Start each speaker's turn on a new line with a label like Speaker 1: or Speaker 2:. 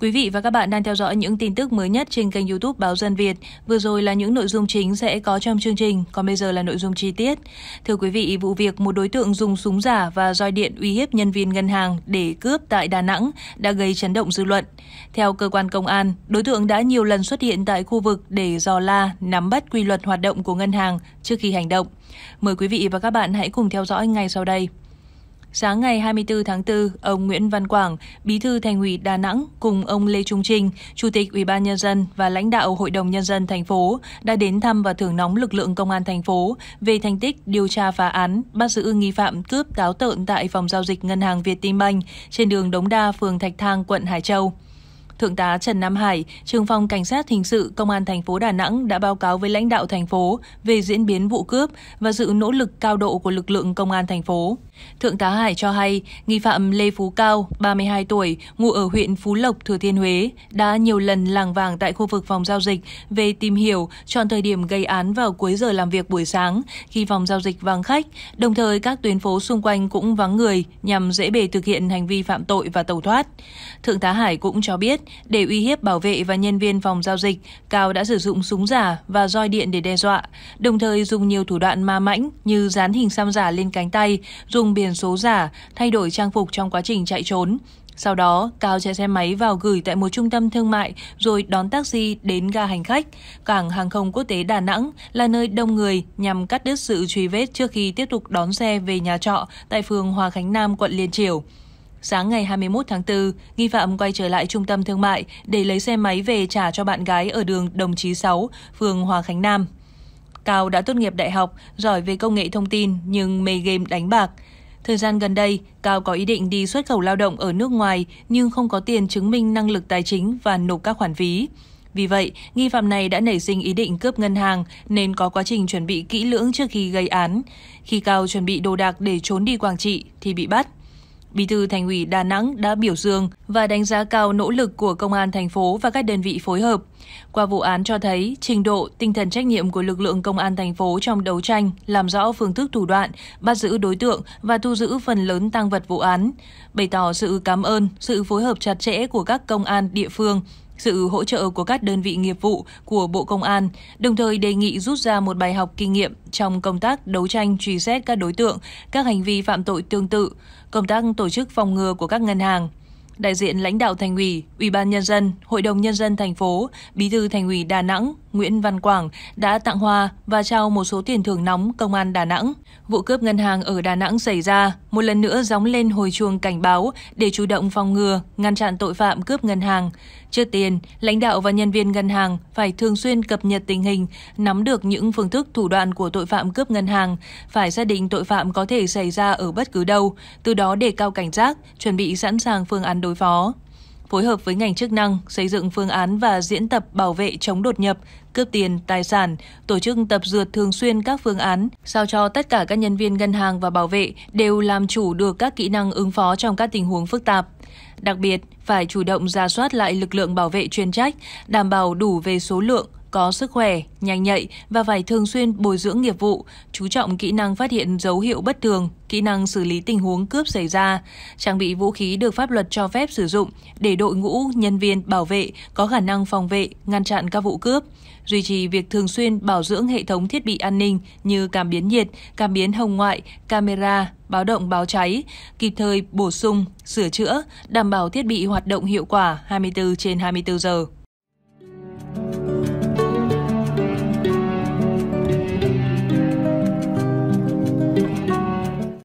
Speaker 1: Quý vị và các bạn đang theo dõi những tin tức mới nhất trên kênh YouTube Báo Dân Việt. Vừa rồi là những nội dung chính sẽ có trong chương trình, còn bây giờ là nội dung chi tiết. Thưa quý vị, vụ việc một đối tượng dùng súng giả và roi điện uy hiếp nhân viên ngân hàng để cướp tại Đà Nẵng đã gây chấn động dư luận. Theo cơ quan công an, đối tượng đã nhiều lần xuất hiện tại khu vực để dò la, nắm bắt quy luật hoạt động của ngân hàng trước khi hành động. Mời quý vị và các bạn hãy cùng theo dõi ngay sau đây. Sáng ngày 24 tháng 4, ông Nguyễn Văn Quảng, Bí thư Thành ủy Đà Nẵng cùng ông Lê Trung Trinh, Chủ tịch Ủy ban nhân dân và lãnh đạo Hội đồng nhân dân thành phố đã đến thăm và thưởng nóng lực lượng công an thành phố về thành tích điều tra phá án, bắt giữ nghi phạm cướp táo tợn tại phòng giao dịch Ngân hàng Việt Tim Banh trên đường Đống Đa, phường Thạch Thang, quận Hải Châu. Thượng tá Trần Nam Hải, trưởng phòng cảnh sát hình sự Công an thành phố Đà Nẵng đã báo cáo với lãnh đạo thành phố về diễn biến vụ cướp và sự nỗ lực cao độ của lực lượng công an thành phố. Thượng tá Hải cho hay, nghi phạm Lê Phú Cao, 32 tuổi, ngụ ở huyện Phú Lộc, Thừa Thiên Huế, đã nhiều lần làng vàng tại khu vực phòng giao dịch về tìm hiểu, chọn thời điểm gây án vào cuối giờ làm việc buổi sáng khi phòng giao dịch vắng khách, đồng thời các tuyến phố xung quanh cũng vắng người nhằm dễ bề thực hiện hành vi phạm tội và tẩu thoát. Thượng tá Hải cũng cho biết, để uy hiếp bảo vệ và nhân viên phòng giao dịch, Cao đã sử dụng súng giả và roi điện để đe dọa, đồng thời dùng nhiều thủ đoạn ma mãnh như dán hình xăm giả lên cánh tay, dùng biển số giả, thay đổi trang phục trong quá trình chạy trốn. Sau đó, Cao chạy xe máy vào gửi tại một trung tâm thương mại rồi đón taxi đến ga hành khách. Cảng hàng không quốc tế Đà Nẵng là nơi đông người nhằm cắt đứt sự truy vết trước khi tiếp tục đón xe về nhà trọ tại phường Hòa Khánh Nam, quận Liên Triều. Sáng ngày 21 tháng 4, nghi phạm quay trở lại trung tâm thương mại để lấy xe máy về trả cho bạn gái ở đường Đồng Chí 6, phường Hòa Khánh Nam. Cao đã tốt nghiệp đại học, giỏi về công nghệ thông tin nhưng mê game đánh bạc. Thời gian gần đây, Cao có ý định đi xuất khẩu lao động ở nước ngoài nhưng không có tiền chứng minh năng lực tài chính và nộp các khoản phí. Vì vậy, nghi phạm này đã nảy sinh ý định cướp ngân hàng nên có quá trình chuẩn bị kỹ lưỡng trước khi gây án. Khi Cao chuẩn bị đồ đạc để trốn đi Quảng Trị thì bị bắt. Bí thư Thành ủy Đà Nẵng đã biểu dương và đánh giá cao nỗ lực của công an thành phố và các đơn vị phối hợp. Qua vụ án cho thấy trình độ, tinh thần trách nhiệm của lực lượng công an thành phố trong đấu tranh, làm rõ phương thức thủ đoạn, bắt giữ đối tượng và thu giữ phần lớn tăng vật vụ án. Bày tỏ sự cảm ơn sự phối hợp chặt chẽ của các công an địa phương, sự hỗ trợ của các đơn vị nghiệp vụ của Bộ Công an, đồng thời đề nghị rút ra một bài học kinh nghiệm trong công tác đấu tranh truy xét các đối tượng, các hành vi phạm tội tương tự, công tác tổ chức phòng ngừa của các ngân hàng, đại diện lãnh đạo thành ủy, ủy ban nhân dân, hội đồng nhân dân thành phố, bí thư thành ủy Đà Nẵng Nguyễn Văn Quảng đã tặng hoa và trao một số tiền thưởng nóng công an Đà Nẵng. Vụ cướp ngân hàng ở Đà Nẵng xảy ra, một lần nữa gióng lên hồi chuông cảnh báo để chủ động phòng ngừa, ngăn chặn tội phạm cướp ngân hàng. Trước tiên, lãnh đạo và nhân viên ngân hàng phải thường xuyên cập nhật tình hình, nắm được những phương thức thủ đoạn của tội phạm cướp ngân hàng, phải xác định tội phạm có thể xảy ra ở bất cứ đâu, từ đó đề cao cảnh giác, chuẩn bị sẵn sàng phương án đối phó phối hợp với ngành chức năng xây dựng phương án và diễn tập bảo vệ chống đột nhập, cướp tiền, tài sản, tổ chức tập dượt thường xuyên các phương án, sao cho tất cả các nhân viên ngân hàng và bảo vệ đều làm chủ được các kỹ năng ứng phó trong các tình huống phức tạp. Đặc biệt, phải chủ động ra soát lại lực lượng bảo vệ chuyên trách, đảm bảo đủ về số lượng, có sức khỏe, nhanh nhạy và phải thường xuyên bồi dưỡng nghiệp vụ, chú trọng kỹ năng phát hiện dấu hiệu bất thường, kỹ năng xử lý tình huống cướp xảy ra, trang bị vũ khí được pháp luật cho phép sử dụng để đội ngũ, nhân viên bảo vệ có khả năng phòng vệ, ngăn chặn các vụ cướp, duy trì việc thường xuyên bảo dưỡng hệ thống thiết bị an ninh như cảm biến nhiệt, cảm biến hồng ngoại, camera, báo động báo cháy, kịp thời bổ sung, sửa chữa, đảm bảo thiết bị hoạt động hiệu quả 24 trên 24 giờ.